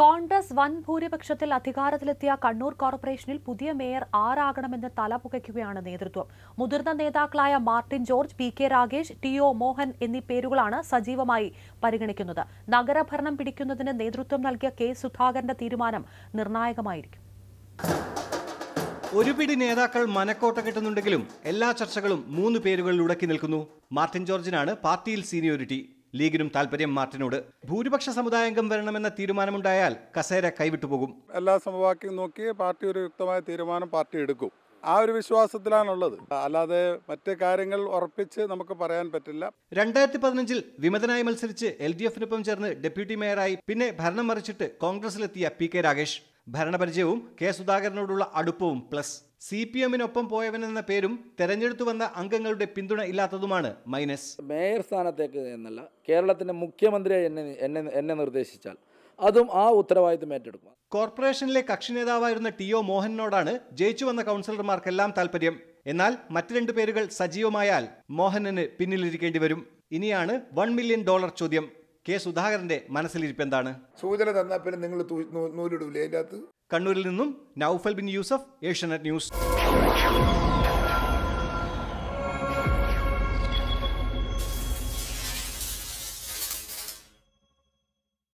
കോൺഗ്രസ് വൻ ഭൂരിപക്ഷത്തിൽ അധികാരത്തിലെത്തിയ കണ്ണൂർ കോർപ്പറേഷനിൽ പുതിയ മേയർ ആരാകണമെന്ന് തലപുകയ്ക്കുകയാണ് നേതൃത്വം മുതിർന്ന നേതാക്കളായ മാർട്ടിൻ ജോർജ് പി കെ രാഗേഷ് ടി ഒ മോഹൻ എന്നീ പേരുകളാണ് സജീവമായി പരിഗണിക്കുന്നത് നഗരഭരണം പിടിക്കുന്നതിന് നേതൃത്വം നൽകിയ കെ സുധാകരന്റെ തീരുമാനം നിർണായകമായിരിക്കും ഒരുപിടി നേതാക്കൾ മനക്കോട്ട കിട്ടുന്നുണ്ടെങ്കിലും എല്ലാ ചർച്ചകളും മൂന്ന് പേരുകളിൽ ഉടക്കി നിൽക്കുന്നു മാർട്ടിൻ ജോർജിനാണ് പാർട്ടിയിൽ സീനിയോറിറ്റി ലീഗിനും താല്പര്യം മാർട്ടിനോട് ഭൂരിപക്ഷ സമുദായാംഗം വരണമെന്ന തീരുമാനമുണ്ടായാൽ കസേര കൈവിട്ടുപോകും എല്ലാ സമവാക്യം നോക്കി പാർട്ടി ഒരു യുക്തമായ തീരുമാനം പാർട്ടി എടുക്കും ആ ഒരു വിശ്വാസത്തിലാണുള്ളത് അല്ലാതെ മറ്റു കാര്യങ്ങൾ ഉറപ്പിച്ച് നമുക്ക് പറയാൻ പറ്റില്ല രണ്ടായിരത്തി പതിനഞ്ചിൽ വിമതനായി മത്സരിച്ച് എൽ ഡി എഫിനൊപ്പം ചേർന്ന് ഡെപ്യൂട്ടി മേയറായി പിന്നെ ഭരണം മറിച്ചിട്ട് കോൺഗ്രസിലെത്തിയ പി കെ രാഗേഷ് ഭരണപരിചയവും കെ സുധാകരനോടുള്ള അടുപ്പവും പ്ലസ് സി പി എമ്മിനൊപ്പം എന്ന പേരും തെരഞ്ഞെടുത്തു വന്ന അംഗങ്ങളുടെ പിന്തുണ ഇല്ലാത്തതുമാണ് മൈനസ് മേയർ സ്ഥാനത്തേക്ക് എന്നല്ല കേരളത്തിന്റെ മുഖ്യമന്ത്രിയെ എന്നെ എന്നെ നിർദ്ദേശിച്ചാൽ അതും ആ ഉത്തരവാദിത്വം ഏറ്റെടുക്കും കോർപ്പറേഷനിലെ കക്ഷി നേതാവായിരുന്ന ടി ഒ മോഹനോടാണ് ജയിച്ചു വന്ന കൗൺസിലർമാർക്കെല്ലാം താൽപര്യം എന്നാൽ മറ്റു രണ്ട് പേരുകൾ സജീവമായാൽ മോഹനന് പിന്നിലിരിക്കേണ്ടി വരും ഇനിയാണ് വൺ മില്യൺ ഡോളർ ചോദ്യം കെ സുധാകരന്റെ എന്താണ് സൂചന തന്നാൽ പിന്നെ നിങ്ങൾ നൂലിടൂലേ കണ്ണൂരിൽ നിന്നും നൌഫൽ ബിൻ യൂസഫ് ഏഷ്യനെറ്റ് ന്യൂസ്